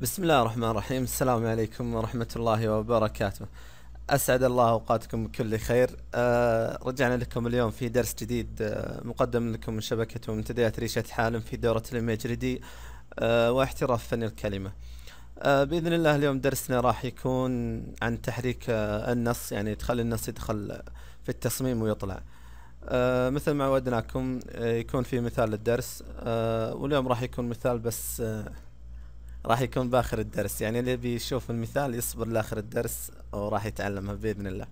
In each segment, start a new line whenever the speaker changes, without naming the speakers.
بسم الله الرحمن الرحيم السلام عليكم ورحمة الله وبركاته أسعد الله أوقاتكم بكل خير أه رجعنا لكم اليوم في درس جديد أه مقدم لكم من شبكة ومنتديات ريشة حالم في دورة الميجريدي أه واحتراف فن الكلمة أه بإذن الله اليوم درسنا راح يكون عن تحريك أه النص يعني تخلي النص يدخل في التصميم ويطلع أه مثل ما عودناكم آه، يكون في مثال للدرس أه واليوم راح يكون مثال بس أه راح يكون باخر الدرس يعني اللي بيشوف المثال يصبر لاخر الدرس وراح يتعلمها باذن الله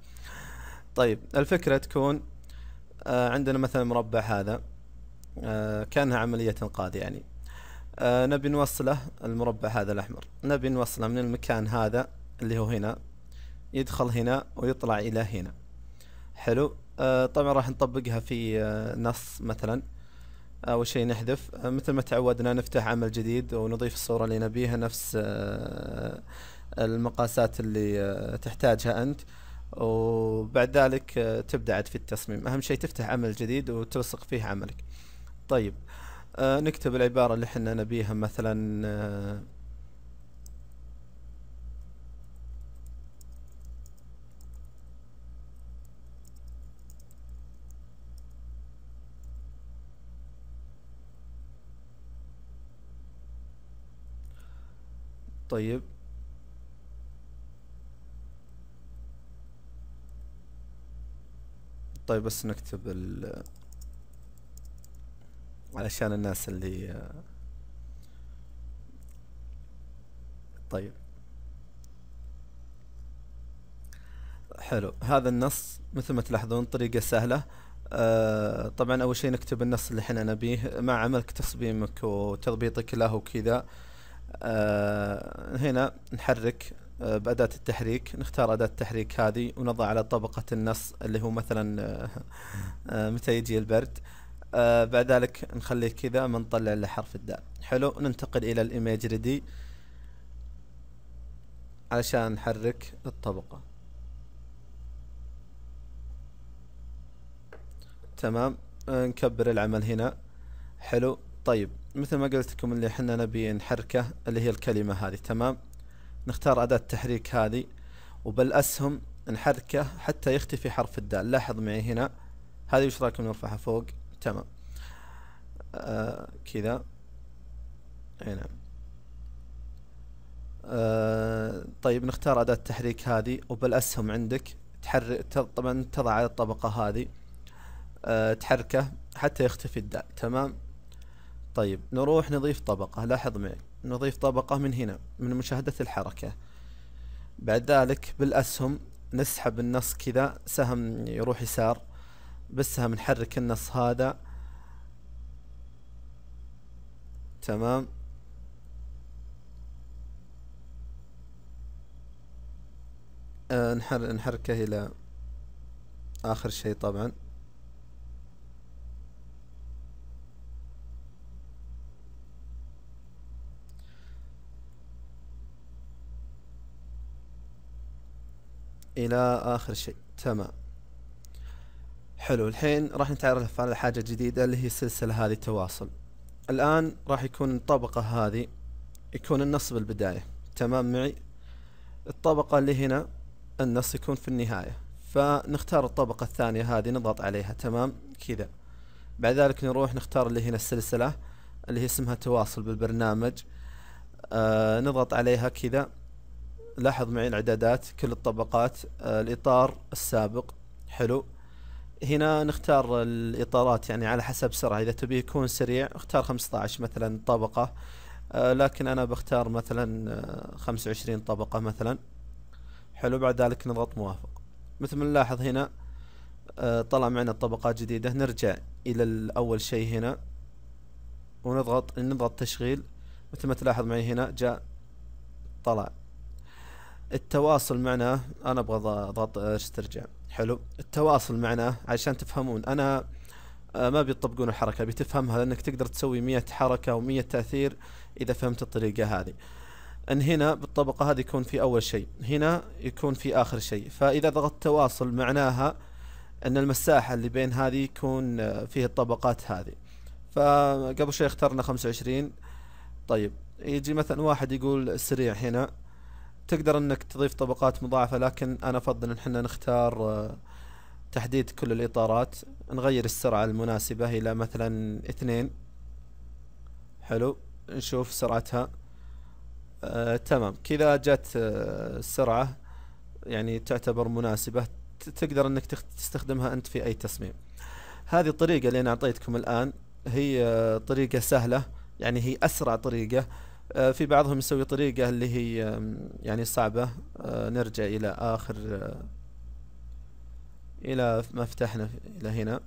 طيب الفكره تكون آه عندنا مثلا مربع هذا آه كانها عمليه انقاذ يعني آه نبي نوصله المربع هذا الاحمر نبي نوصله من المكان هذا اللي هو هنا يدخل هنا ويطلع الى هنا حلو آه طبعا راح نطبقها في آه نص مثلا اول شيء نحذف آه، مثل ما تعودنا نفتح عمل جديد ونضيف الصوره اللي نبيها نفس آه، المقاسات اللي آه، تحتاجها انت وبعد ذلك تبدا في التصميم اهم شيء تفتح عمل جديد وتلصق فيه عملك طيب نكتب العباره اللي احنا نبيها مثلا طيب طيب بس نكتب ال علشان الناس اللي طيب حلو هذا النص مثل ما تلاحظون طريقة سهلة آه طبعا أول شيء نكتب النص اللي احنا نبيه مع عملك تصميمك وتضبيطك له وكذا آه آه، هنا نحرك آه، بأداة التحريك نختار أداة التحريك هذه ونضع على طبقة النص اللي هو مثلا آه، متى يجي البرد بعد ذلك نخليه كذا ما نطلع إلا حرف الدال حلو ننتقل إلى الإيميج ريدي علشان نحرك الطبقة تمام نكبر العمل هنا حلو طيب مثل ما قلت لكم اللي احنا نبي نحركه اللي هي الكلمة هذه تمام نختار أداة تحريك هذه وبالأسهم نحركه حتى يختفي حرف الدال لاحظ معي هنا هذه وش رايكم نرفعها فوق تمام آه كذا هنا نعم. آه طيب نختار أداة تحريك هذه وبالأسهم عندك تحرك طبعا تضع على الطبقة هذه آه تحركه حتى يختفي الدال تمام طيب نروح نضيف طبقة لاحظ معي نضيف طبقة من هنا من مشاهدة الحركة بعد ذلك بالأسهم نسحب النص كذا سهم يروح يسار بالسهم نحرك النص هذا تمام آه، نحر نحركه إلى آخر شيء طبعا إلى آخر شيء تمام حلو الحين راح نتعرف على حاجة جديدة اللي هي السلسلة هذه التواصل الآن راح يكون الطبقة هذه يكون النص بالبداية تمام معي الطبقة اللي هنا النص يكون في النهاية فنختار الطبقة الثانية هذه نضغط عليها تمام كذا بعد ذلك نروح نختار اللي هنا السلسلة اللي هي اسمها تواصل بالبرنامج آه نضغط عليها كذا لاحظ معي الاعدادات كل الطبقات آه، الاطار السابق حلو هنا نختار الاطارات يعني على حسب سرعة اذا تبي يكون سريع اختار 15 مثلا طبقة آه، لكن انا بختار مثلا 25 آه، طبقة مثلا حلو بعد ذلك نضغط موافق مثل ما نلاحظ هنا طلع معنا الطبقات جديدة نرجع الى اول شيء هنا ونضغط نضغط تشغيل مثل ما تلاحظ معي هنا جاء طلع التواصل معناه انا ابغى اضغط استرجع حلو التواصل معناه عشان تفهمون انا آه، ما بيطبقون الحركه بتفهمها لانك تقدر تسوي مية حركه و100 تاثير اذا فهمت الطريقه هذه ان هنا بالطبقه هذه يكون في اول شيء هنا يكون في اخر شيء فاذا ضغطت تواصل معناها ان المساحه اللي بين هذه يكون آه، فيه الطبقات هذه فقبل شوي اخترنا 25 طيب يجي مثلا واحد يقول سريع هنا تقدر انك تضيف طبقات مضاعفة لكن انا افضل ان احنا نختار آه، تحديد كل الاطارات نغير السرعة المناسبة الى مثلا اثنين حلو نشوف سرعتها آه تمام كذا جت السرعة آه، يعني تعتبر مناسبة تقدر انك تستخدمها انت في اي تصميم هذه الطريقة اللي انا اعطيتكم الان هي آه، طريقة سهلة يعني هي اسرع طريقة آه، في بعضهم يسوي طريقة اللي هي يعني صعبة آه، نرجع إلى آخر آه، إلى ما فتحنا إلى هنا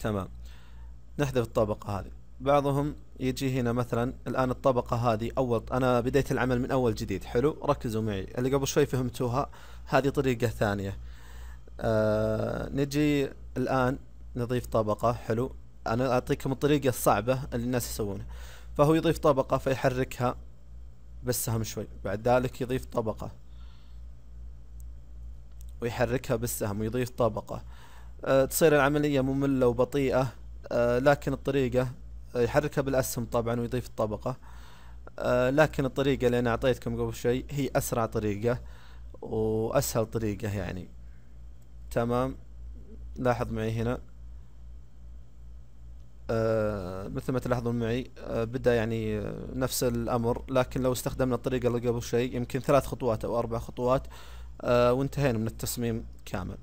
تمام نحذف الطبقة هذه بعضهم يجي هنا مثلا الآن الطبقة هذه أول أنا بديت العمل من أول جديد حلو ركزوا معي اللي قبل شوي فهمتوها هذه طريقة ثانية آه نجي الآن نضيف طبقة حلو أنا أعطيكم الطريقة الصعبة اللي الناس يسوونها فهو يضيف طبقة فيحركها بالسهم شوي بعد ذلك يضيف طبقة ويحركها بالسهم ويضيف طبقة أه تصير العملية مملة وبطيئة أه لكن الطريقة أه، يحركها بالأسهم طبعا ويضيف الطبقة أه لكن الطريقة اللي أنا أعطيتكم قبل شوي هي أسرع طريقة وأسهل طريقة يعني تمام لاحظ معي هنا آه، مثل ما تلاحظون معي آه، بدا يعني آه، نفس الامر لكن لو استخدمنا الطريقه اللي قبل شيء يمكن ثلاث خطوات او اربع خطوات وانتهينا من التصميم كامل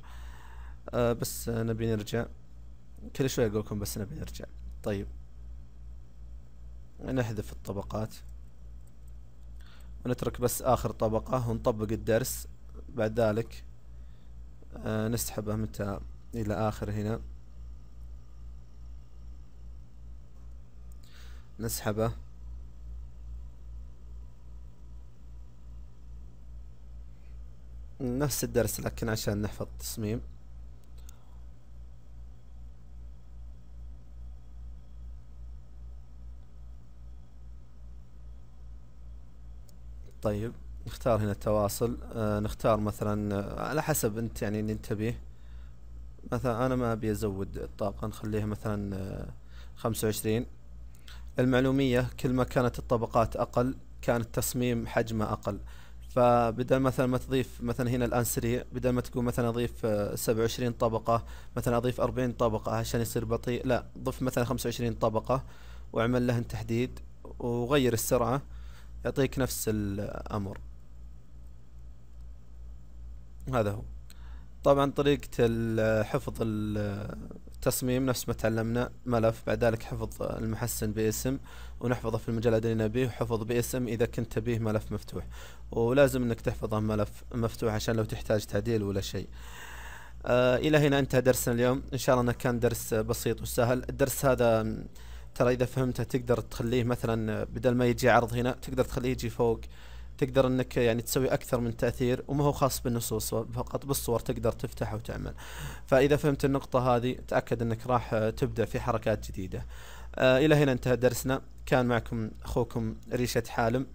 بس نبي نرجع كل شوي اقول لكم بس نبي نرجع طيب نحذف الطبقات ونترك بس اخر طبقه ونطبق الدرس بعد ذلك نسحبه متى الى اخر هنا نسحبه نفس الدرس لكن عشان نحفظ التصميم طيب نختار هنا التواصل آه نختار مثلا آه، على حسب انت يعني اللي انت بيه مثلا انا ما ابي ازود الطاقة نخليها مثلا آه، خمسة آه وعشرين المعلومية كل ما كانت الطبقات أقل كان التصميم حجمه أقل فبدل مثلا ما تضيف مثلا هنا الآن سريع بدل ما تقول مثلا أضيف 27 آه، طبقة مثلا أضيف 40 طبقة عشان يصير بطيء لا ضف مثلا 25 طبقة واعمل لهن تحديد وغير السرعة يعطيك نفس الأمر هذا هو طبعا طريقة حفظ تصميم نفس ما تعلمنا ملف بعد ذلك حفظ المحسن باسم ونحفظه في المجال اللي نبيه وحفظ باسم إذا كنت تبيه ملف مفتوح ولازم أنك تحفظه ملف مفتوح عشان لو تحتاج تعديل ولا شيء آه إلى هنا انتهى درسنا اليوم إن شاء الله أنه كان درس بسيط وسهل الدرس هذا ترى إذا فهمته تقدر تخليه مثلا بدل ما يجي عرض هنا تقدر تخليه يجي فوق تقدر انك يعني تسوي اكثر من تاثير وما هو خاص بالنصوص فقط بالصور تقدر تفتح وتعمل فاذا فهمت النقطه هذه تاكد انك راح تبدا في حركات جديده آه الى هنا انتهى درسنا كان معكم اخوكم ريشه حالم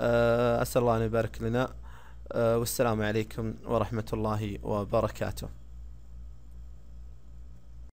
آه اسال الله ان يبارك لنا آه والسلام عليكم ورحمه الله وبركاته